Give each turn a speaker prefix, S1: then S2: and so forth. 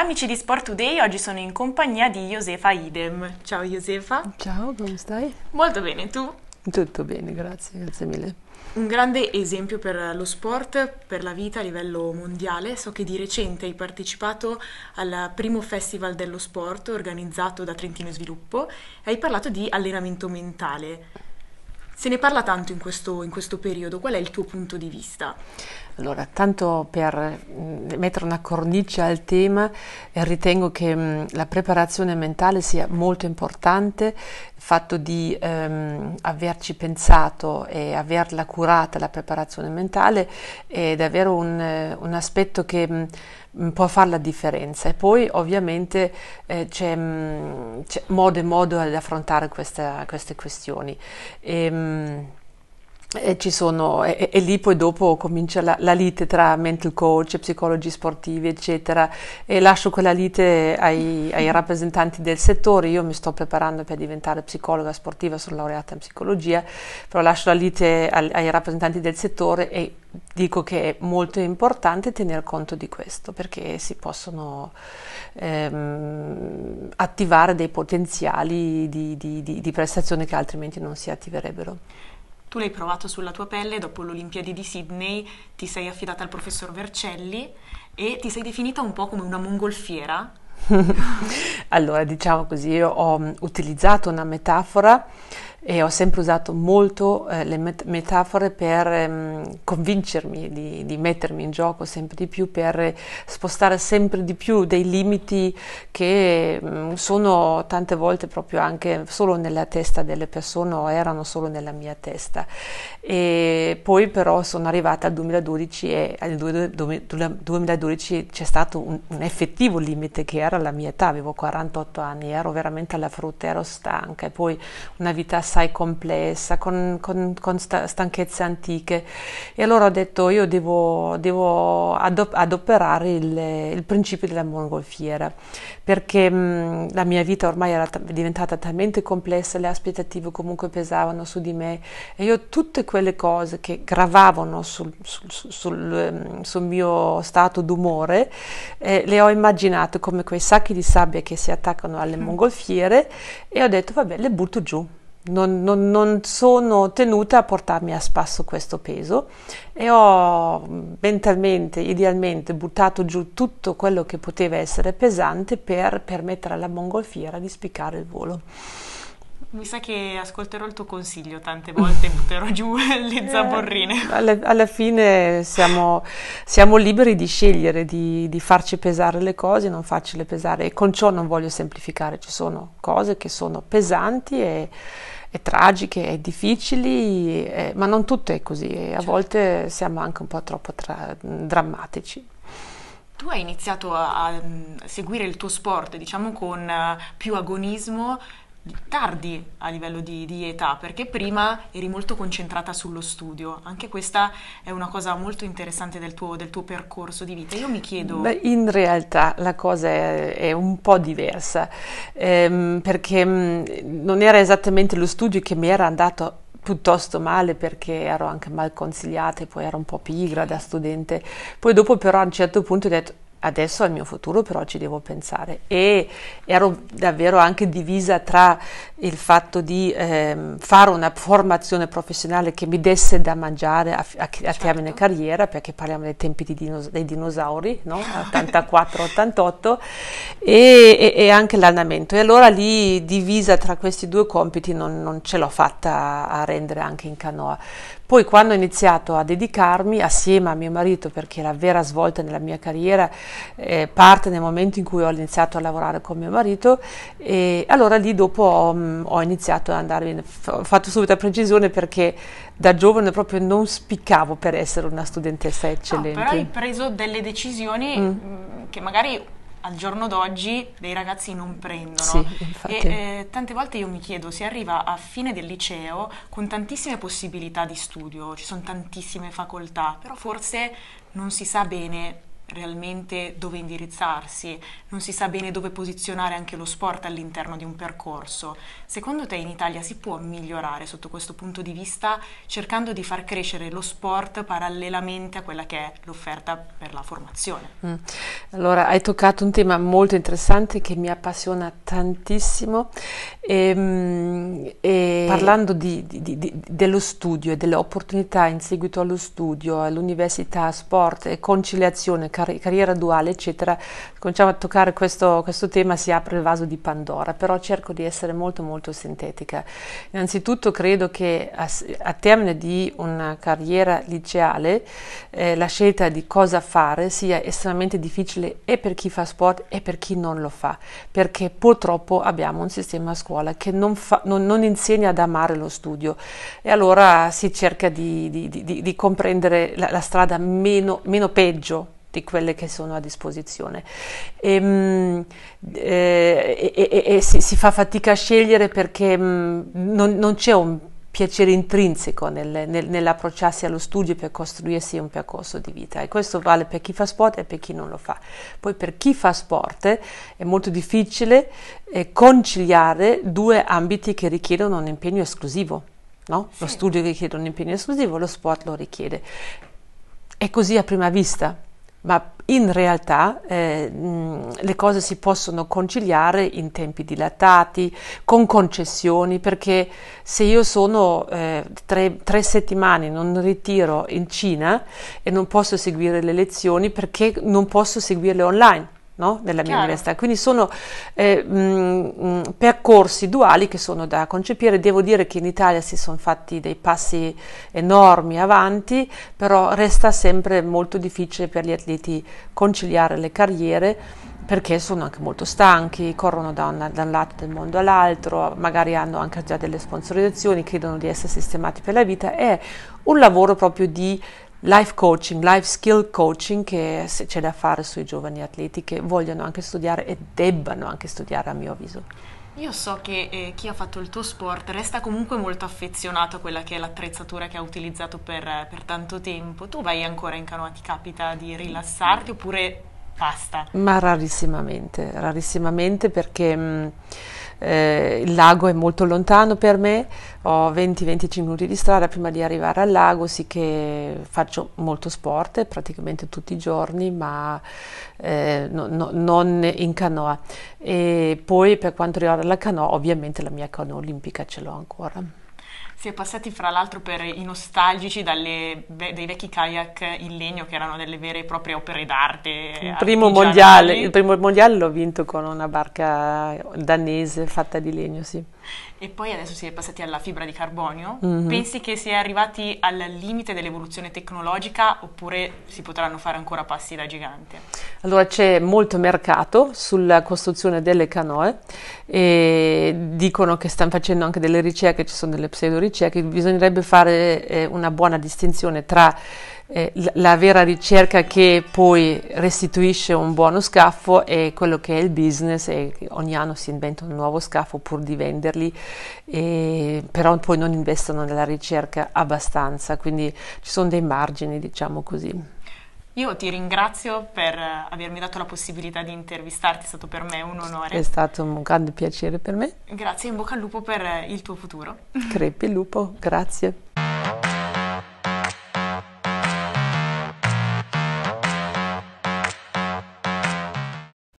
S1: Amici di Sport Today, oggi sono in compagnia di Josefa Idem. Ciao Josefa. Ciao, come stai? Molto bene, tu?
S2: Tutto bene, grazie, grazie mille.
S1: Un grande esempio per lo sport, per la vita a livello mondiale. So che di recente hai partecipato al primo festival dello sport organizzato da Trentino Sviluppo e hai parlato di allenamento mentale. Se ne parla tanto in questo, in questo periodo, qual è il tuo punto di vista?
S2: Allora, tanto per mm, mettere una cornice al tema, eh, ritengo che mm, la preparazione mentale sia molto importante il fatto di ehm, averci pensato e averla curata la preparazione mentale è davvero un, un aspetto che mh, mm, mm, può fare la differenza e poi ovviamente eh, c'è, mh, mm, c'è, modo e modo ad affrontare questa, queste questioni. E, ehm, mh, e, sono, e, e, lì poi dopo comincia la, la, lite tra mental coach, e psicologi sportivi, eccetera, e lascio quella lite ai, ai, rappresentanti del settore. Io mi sto preparando per diventare psicologa sportiva, sono laureata in psicologia, però lascio la lite al, ai rappresentanti del settore e dico che è molto importante tener conto di questo perché si possono ehm, attivare dei potenziali di, di, di, di prestazioni che altrimenti non si attiverebbero.
S1: Tu l'hai provato sulla tua pelle, dopo l'Olimpiadi di Sydney ti sei affidata al professor Vercelli e ti sei definita un po' come una mongolfiera.
S2: allora, diciamo così, io ho mm, utilizzato una metafora e ho sempre usato molto eh, le met- metafore per ehm, convincermi di, di, mettermi in gioco sempre di più, per spostare sempre di più dei limiti che mh, mm, sono tante volte proprio anche solo nella testa delle persone o erano solo nella mia testa. E poi però sono arrivata al 2012 e al 2012 c'è stato un, un, effettivo limite che era la mia età, avevo 48 anni, ero veramente alla frutta, ero stanca e poi una vita sana assai complessa, con, con, con stanchezze antiche. E allora ho detto io devo, devo adoperare il, il, principio della mongolfiera, perché mm, la mia vita ormai era t- diventata talmente complessa, le aspettative comunque pesavano su di me e io tutte quelle cose che gravavano sul, sul, sul, sul mm, mio stato d'umore eh, le ho immaginate come quei sacchi di sabbia che si attaccano alle mm. mongolfiere e ho detto vabbè le butto giù non, non, non, sono tenuta a portarmi a spasso questo peso e ho mentalmente, idealmente buttato giù tutto quello che poteva essere pesante per permettere alla mongolfiera di spiccare il volo.
S1: Mi sa che ascolterò il tuo consiglio tante volte e butterò giù le eh, zavorrine. Eh, alla,
S2: alla, fine siamo, siamo, liberi di scegliere, di, di, farci pesare le cose, non farcele pesare. E con ciò non voglio semplificare, ci sono cose che sono pesanti e, e tragiche e difficili, e, eh, ma non tutto è così. E a certo. volte siamo anche un po' troppo tra, drammatici.
S1: Tu hai iniziato a, a, mm, seguire il tuo sport, diciamo, con eh, più agonismo tardi a livello di, di, età, perché prima eri molto concentrata sullo studio. Anche questa è una cosa molto interessante del tuo, del tuo percorso di vita. Io mi chiedo... Beh, in
S2: realtà la cosa è, è un po' diversa, ehm, perché mm, non era esattamente lo studio che mi era andato piuttosto male perché ero anche mal consigliata e poi ero un po' pigra da studente. Poi dopo però a un certo punto ho detto adesso al mio futuro però ci devo pensare e ero davvero anche divisa tra il fatto di eh, fare una formazione professionale che mi desse da mangiare a, a, a certo. termine carriera perché parliamo dei tempi di dinos- dei dinosauri no? 84-88 e, e, e, anche l'allenamento e allora lì divisa tra questi due compiti non, non ce l'ho fatta a rendere anche in canoa poi quando ho iniziato a dedicarmi assieme a mio marito, perché la vera svolta nella mia carriera eh, parte nel momento in cui ho iniziato a lavorare con mio marito, e allora lì dopo ho, mm, ho iniziato ad andare, ho fatto subito la precisione perché da giovane proprio non spiccavo per essere una studentessa eccellente. Ah, no, però hai
S1: preso delle decisioni mm. mm che magari al giorno d'oggi dei ragazzi non prendono. Sì, e eh, tante volte io mi chiedo, si arriva a fine del liceo con tantissime possibilità di studio, ci sono tantissime facoltà, però forse non si sa bene realmente dove indirizzarsi, non si sa bene dove posizionare anche lo sport all'interno di un percorso. Secondo te in Italia si può migliorare sotto questo punto di vista cercando di far crescere lo sport parallelamente a quella che è l'offerta per la formazione?
S2: Mm. Allora, hai toccato un tema molto interessante che mi appassiona tantissimo. E, ehm, e parlando di, di, di, dello studio e delle opportunità in seguito allo studio, all'università, sport e conciliazione, car- carriera duale, eccetera, cominciamo a toccare questo, questo, tema, si apre il vaso di Pandora, però cerco di essere molto molto sintetica. Innanzitutto credo che a, a termine di una carriera liceale eh, la scelta di cosa fare sia estremamente difficile e per chi fa sport e per chi non lo fa, perché purtroppo abbiamo un sistema a scuola che non, fa, non, non insegna ad amare lo studio e allora si cerca di, di, di, di comprendere la, la strada meno, meno peggio di quelle che sono a disposizione e, ehm, mh, eh, e, e, e si, si, fa fatica a scegliere perché mh, mm, non, non c'è un piacere intrinseco nel, nel, nell'approcciarsi allo studio per costruirsi un percorso di vita e questo vale per chi fa sport e per chi non lo fa. Poi per chi fa sport è molto difficile eh, conciliare due ambiti che richiedono un impegno esclusivo. No? Sì. Lo studio richiede un impegno esclusivo, lo sport lo richiede. È così a prima vista, ma in realtà eh, le cose si possono conciliare in tempi dilatati, con concessioni, perché se io sono eh, tre, tre, settimane, un ritiro in Cina e non posso seguire le lezioni perché non posso seguirle online no? della mia Chiaro. università. Quindi sono eh, mh, mm, mh, mm, percorsi duali che sono da concepire. Devo dire che in Italia si sono fatti dei passi enormi avanti, però resta sempre molto difficile per gli atleti conciliare le carriere perché sono anche molto stanchi, corrono da, una, da un lato del mondo all'altro, magari hanno anche già delle sponsorizzazioni, credono di essere sistemati per la vita, è un lavoro proprio di life coaching, life skill coaching che c'è da fare sui giovani atleti che vogliono anche studiare e debbano anche studiare a mio avviso.
S1: Io so che eh, chi ha fatto il tuo sport resta comunque molto affezionato a quella che è l'attrezzatura che ha utilizzato per, per tanto tempo. Tu vai ancora in canoa, ti capita di rilassarti oppure pasta?
S2: Ma rarissimamente, rarissimamente perché mm, eh, il lago è molto lontano per me, ho 20-25 minuti di strada prima di arrivare al lago, sì che faccio molto sport praticamente tutti i giorni, ma eh, no, no, non in canoa. E poi per quanto riguarda la canoa, ovviamente la mia canoa olimpica ce l'ho ancora.
S1: Si è passati fra l'altro per i nostalgici dalle, dei vecchi kayak in legno che erano delle vere e proprie opere d'arte. Il primo, mondiale, il
S2: primo mondiale l'ho vinto con una barca danese fatta di legno, sì
S1: e poi adesso si è passati alla fibra di carbonio, mm-hmm. pensi che si è arrivati al limite dell'evoluzione tecnologica oppure si potranno fare ancora passi da gigante?
S2: Allora c'è molto mercato sulla costruzione delle canoe e dicono che stanno facendo anche delle ricerche, ci sono delle pseudoricerche, bisognerebbe fare eh, una buona distinzione tra eh, la vera ricerca che poi restituisce un buono scafo è quello che è il business e ogni anno si inventa un nuovo scafo pur di venderli, e, però poi non investono nella ricerca abbastanza, quindi ci sono dei margini, diciamo così.
S1: Io ti ringrazio per eh, avermi dato la possibilità di intervistarti, è stato per me un onore. È
S2: stato un grande piacere per me.
S1: Grazie, in bocca al lupo per eh, il tuo futuro.
S2: Crepi lupo, grazie.